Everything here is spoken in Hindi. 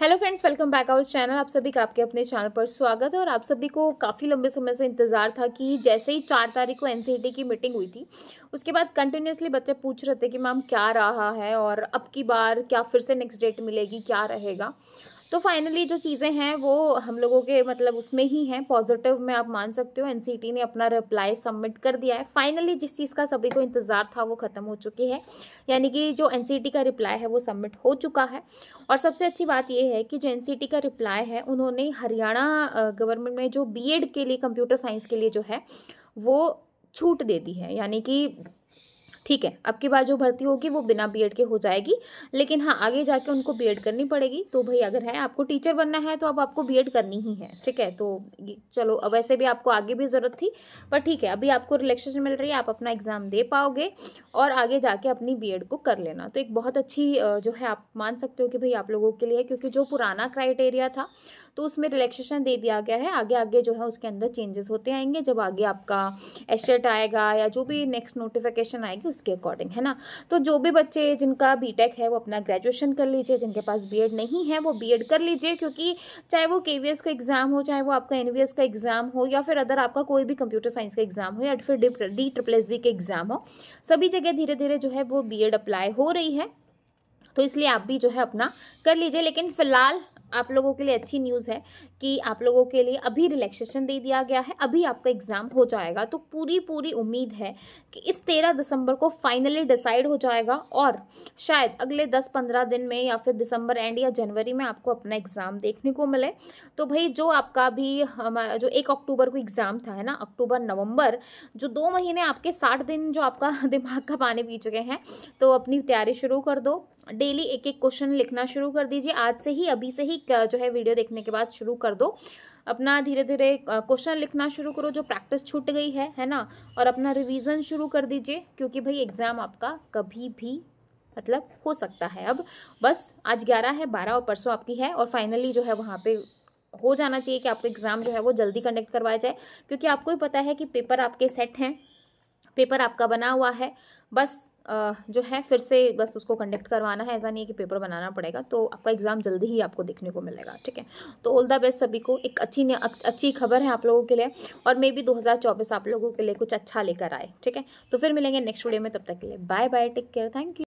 hello friends welcome back our channel आप सभी का आपके अपने चैनल पर स्वागत है और आप सभी को काफ़ी लंबे समय से इंतज़ार था कि जैसे ही चार तारीख को एनसीईटी e की मीटिंग हुई थी उसके बाद कंटिन्यूसली बच्चे पूछ रहे थे कि मैम क्या रहा है और अब की बार क्या फिर से नेक्स्ट डेट मिलेगी क्या रहेगा तो फाइनली जो चीज़ें हैं वो हम लोगों के मतलब उसमें ही हैं पॉजिटिव में आप मान सकते हो एनसीटी ने अपना रिप्लाई सबमिट कर दिया है फाइनली जिस चीज़ का सभी को इंतज़ार था वो ख़त्म हो चुकी है यानी कि जो एनसीटी का रिप्लाई है वो सबमिट हो चुका है और सबसे अच्छी बात ये है कि जो एन का रिप्लाई है उन्होंने हरियाणा गवर्नमेंट में जो बी के लिए कंप्यूटर साइंस के लिए जो है वो छूट दे दी है यानी कि ठीक है अब की बार जो भर्ती होगी वो बिना बीएड के हो जाएगी लेकिन हाँ आगे जाके उनको बीएड करनी पड़ेगी तो भाई अगर है आपको टीचर बनना है तो अब आपको बीएड करनी ही है ठीक है तो चलो वैसे भी आपको आगे भी ज़रूरत थी पर ठीक है अभी आपको रिलैक्सेशन मिल रही है आप अपना एग्ज़ाम दे पाओगे और आगे जाके अपनी बी को कर लेना तो एक बहुत अच्छी जो है आप मान सकते हो कि भाई आप लोगों के लिए क्योंकि जो पुराना क्राइटेरिया था तो उसमें रिलैक्सेशन दे दिया गया है आगे आगे जो है उसके अंदर चेंजेस होते आएंगे जब आगे आपका एसेट आएगा या जो भी नेक्स्ट नोटिफिकेशन आएगी उसके अकॉर्डिंग है ना तो जो भी बच्चे जिनका बी है वो अपना ग्रेजुएशन कर लीजिए जिनके पास बी नहीं है वो बी कर लीजिए क्योंकि चाहे वो के का एग्ज़ाम हो चाहे वो आपका एन का एग्ज़ाम हो या फिर अदर आपका कोई भी कंप्यूटर साइंस का एग्ज़ाम हो या फिर डी ट्रिपल एस बी के एग्ज़ाम हो सभी जगह धीरे धीरे जो है वो एड अप्लाई हो रही है तो इसलिए आप भी जो है अपना कर लीजिए लेकिन फ़िलहाल आप लोगों के लिए अच्छी न्यूज़ है कि आप लोगों के लिए अभी रिलैक्सेशन दे दिया गया है अभी आपका एग्ज़ाम हो जाएगा तो पूरी पूरी उम्मीद है कि इस तेरह दिसंबर को फाइनली डिसाइड हो जाएगा और शायद अगले दस पंद्रह दिन में या फिर दिसंबर एंड या जनवरी में आपको अपना एग्ज़ाम देखने को मिले तो भाई जो आपका भी हमारा जो एक अक्टूबर को एग्ज़ाम था है ना अक्टूबर नवम्बर जो दो महीने आपके साठ दिन जो आपका दिमाग का पानी पी चुके हैं तो अपनी तैयारी शुरू कर दो डेली एक एक क्वेश्चन लिखना शुरू कर दीजिए आज से ही अभी से ही जो है वीडियो देखने के बाद शुरू कर दो अपना धीरे धीरे क्वेश्चन लिखना शुरू करो जो प्रैक्टिस छूट गई है है ना और अपना रिवीजन शुरू कर दीजिए क्योंकि भाई एग्ज़ाम आपका कभी भी मतलब हो सकता है अब बस आज ग्यारह है बारह और परसों आपकी है और फाइनली जो है वहाँ पे हो जाना चाहिए कि आपका एग्ज़ाम जो है वो जल्दी कंडक्ट करवाया जाए क्योंकि आपको ही पता है कि पेपर आपके सेट हैं पेपर आपका बना हुआ है बस जो है फिर से बस उसको कंडक्ट करवाना है ऐसा नहीं है कि पेपर बनाना पड़ेगा तो आपका एग्ज़ाम जल्दी ही आपको देखने को मिलेगा ठीक है तो ऑल द बेस्ट सभी को एक अच्छी अच्छी खबर है आप लोगों के लिए और मे बी दो आप लोगों के लिए कुछ अच्छा लेकर आए ठीक है तो फिर मिलेंगे नेक्स्ट वीडियो में तब तक के लिए bye bye take care thank you